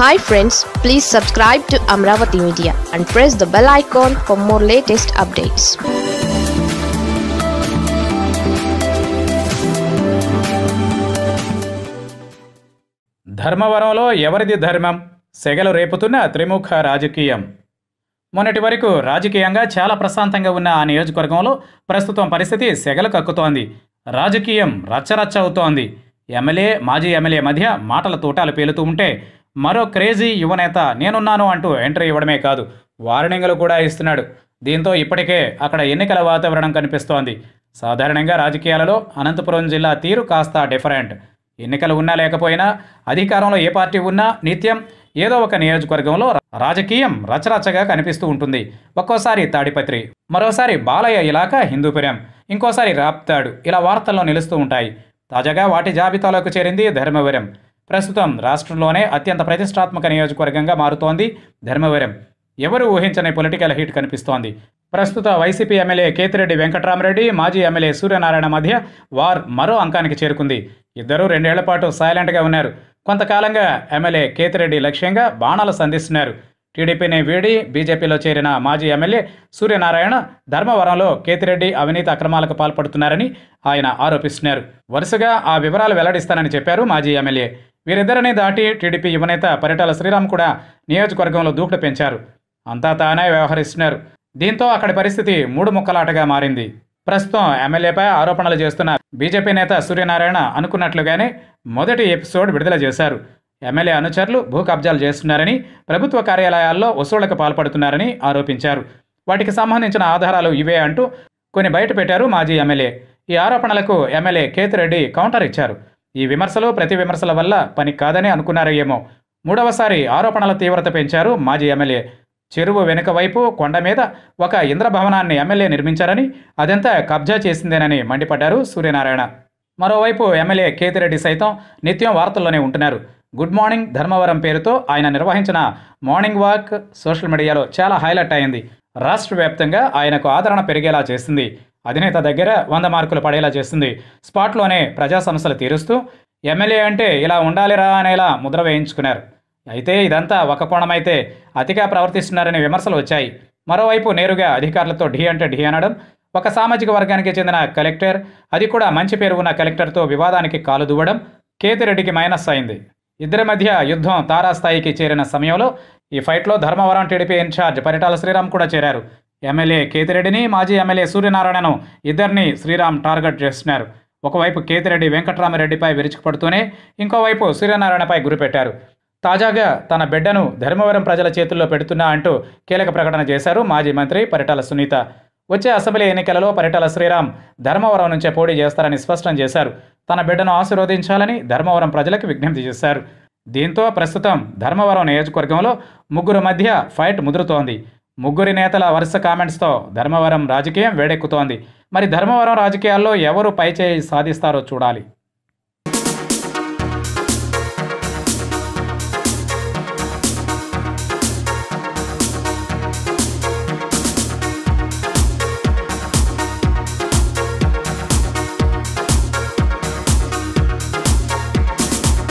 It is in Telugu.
hi friends please subscribe to Amaravati media and press the bell icon for more latest updates ధర్మవరంలో ఎవరిది ధర్మం సెగలు రేపుతున్న త్రిముఖ రాజకీయం మొన్నటి వరకు రాజకీయంగా చాలా ప్రశాంతంగా ఉన్న ఆ నియోజకవర్గంలో ప్రస్తుతం పరిస్థితి సెగలు కక్కుతోంది రాజకీయం రచ్చరచ్చ అవుతోంది ఎమ్మెల్యే మాజీ ఎమ్మెల్యే మధ్య మాటల తూటాలు పేలుతూ ఉంటే మరో క్రేజీ యువనేత నేనున్నాను అంటూ ఎంట్రీ ఇవ్వడమే కాదు వార్నింగ్లు కూడా ఇస్తున్నాడు దీంతో ఇప్పటికే అక్కడ ఎన్నికల వాతావరణం కనిపిస్తోంది సాధారణంగా రాజకీయాలలో అనంతపురం జిల్లా తీరు కాస్త డిఫరెంట్ ఎన్నికలు ఉన్నా లేకపోయినా అధికారంలో ఏ పార్టీ ఉన్నా నిత్యం ఏదో ఒక నియోజకవర్గంలో రాజకీయం రచరచగా కనిపిస్తూ ఉంటుంది ఒక్కోసారి తాడిపత్రి మరోసారి బాలయ్య ఇలాక హిందూపురం ఇంకోసారి రాప్తాడు ఇలా వార్తల్లో నిలుస్తూ ఉంటాయి తాజాగా వాటి జాబితాలోకి చేరింది ధర్మవరం ప్రస్తుతం రాష్ట్రంలోనే అత్యంత ప్రతిష్టాత్మక నియోజకవర్గంగా మారుతోంది ధర్మవరం ఎవరు ఊహించని పొలిటికల్ హీట్ కనిపిస్తోంది ప్రస్తుత వైసీపీ ఎమ్మెల్యే కేతిరెడ్డి వెంకటరామరెడ్డి మాజీ ఎమ్మెల్యే సూర్యనారాయణ మధ్య వార్ మరో అంకానికి చేరుకుంది ఇద్దరూ రెండేళ్ల పాటు సైలెంట్గా ఉన్నారు కొంతకాలంగా ఎమ్మెల్యే కేతిరెడ్డి లక్ష్యంగా బాణాలు సంధిస్తున్నారు టీడీపీని వీడి బీజేపీలో చేరిన మాజీ ఎమ్మెల్యే సూర్యనారాయణ ధర్మవరంలో కేతిరెడ్డి అవినీతి అక్రమాలకు పాల్పడుతున్నారని ఆయన ఆరోపిస్తున్నారు వరుసగా ఆ వివరాలు వెల్లడిస్తానని చెప్పారు మాజీ ఎమ్మెల్యే వీరిద్దరిని దాటి టీడీపీ యువనేత పరిటాల శ్రీరామ్ కూడా నియోజకవర్గంలో దూకుడు పెంచారు అంతా తానే వ్యవహరిస్తున్నారు దీంతో అక్కడి పరిస్థితి మూడు ముక్కలాటగా మారింది ప్రస్తుతం ఎమ్మెల్యేపై ఆరోపణలు చేస్తున్న బీజేపీ నేత సూర్యనారాయణ అనుకున్నట్లుగానే మొదటి ఎపిసోడ్ విడుదల చేశారు ఎమ్మెల్యే అనుచరులు భూ కబ్జాలు చేస్తున్నారని ప్రభుత్వ కార్యాలయాల్లో వసూళ్లకు పాల్పడుతున్నారని ఆరోపించారు వాటికి సంబంధించిన ఆధారాలు ఇవే అంటూ కొన్ని బయటపెట్టారు మాజీ ఎమ్మెల్యే ఈ ఆరోపణలకు ఎమ్మెల్యే కేతిరెడ్డి కౌంటర్ ఇచ్చారు ఈ విమర్శలు ప్రతి విమర్శల వల్ల పని కాదని అనుకున్నారేమో మూడవసారి ఆరోపణల తీవ్రత పెంచారు మాజీ ఎమ్మెల్యే చెరువు వెనుక వైపు కొండ మీద ఒక ఇంద్రభవనాన్ని ఎమ్మెల్యే నిర్మించారని అదంతా కబ్జా చేసిందేనని మండిపడ్డారు సూర్యనారాయణ మరోవైపు ఎమ్మెల్యే కేతిరెడ్డి సైతం నిత్యం వార్తల్లోనే ఉంటున్నారు గుడ్ మార్నింగ్ ధర్మవరం పేరుతో ఆయన నిర్వహించిన మార్నింగ్ వాక్ సోషల్ మీడియాలో చాలా హైలైట్ అయింది రాష్ట్ర వ్యాప్తంగా ఆయనకు ఆదరణ పెరిగేలా చేసింది అధినేత దగ్గర వంద మార్కులు పడేలా చేస్తుంది స్పాట్లోనే ప్రజా సమస్యలు తీరుస్తూ ఎమ్మెల్యే అంటే ఇలా ఉండాలిరా అనేలా ముద్ర వేయించుకున్నారు అయితే ఇదంతా ఒక కోణమైతే అతిగా ప్రవర్తిస్తున్నారనే విమర్శలు వచ్చాయి మరోవైపు నేరుగా అధికారులతో ఢీ అంటే ఢీ అనడం ఒక సామాజిక వర్గానికి చెందిన కలెక్టర్ అది కూడా మంచి పేరు ఉన్న కలెక్టర్తో వివాదానికి కాలు దువ్వడం కేతిరెడ్డికి మైనస్ అయింది ఇద్దరి మధ్య యుద్ధం తారాస్థాయికి చేరిన సమయంలో ఈ ఫైట్లో ధర్మవరం టీడీపీ ఇన్ఛార్జ్ పరిటాల శ్రీరామ్ కూడా చేరారు ఎమ్మెల్యే కేతిరెడ్డిని మాజీ ఎమ్మెల్యే సూర్యనారాయణను ఇద్దరిని శ్రీరామ్ టార్గెట్ చేస్తున్నారు ఒకవైపు కేతిరెడ్డి వెంకట్రామరెడ్డిపై విరుచుకుపడుతూనే ఇంకోవైపు సూర్యనారాయణపై గురిపెట్టారు తాజాగా తన బిడ్డను ధర్మవరం ప్రజల చేతుల్లో పెడుతున్నా అంటూ కీలక ప్రకటన చేశారు మాజీ మంత్రి పరిటాల సునీత వచ్చే అసెంబ్లీ ఎన్నికలలో పరిటాల శ్రీరామ్ ధర్మవరం నుంచే పోటీ చేస్తారని స్పష్టం చేశారు తన బిడ్డను ఆశీర్వదించాలని ధర్మవరం ప్రజలకు విజ్ఞప్తి చేశారు దీంతో ప్రస్తుతం ధర్మవరం నియోజకవర్గంలో ముగ్గురు మధ్య ఫైట్ ముదురుతోంది ముగ్గురి నేతల వరుస కామెంట్స్తో ధర్మవరం రాజకీయం వేడెక్కుతోంది మరి ధర్మవరం రాజకీయాల్లో ఎవరు పైచేయి సాధిస్తారో చూడాలి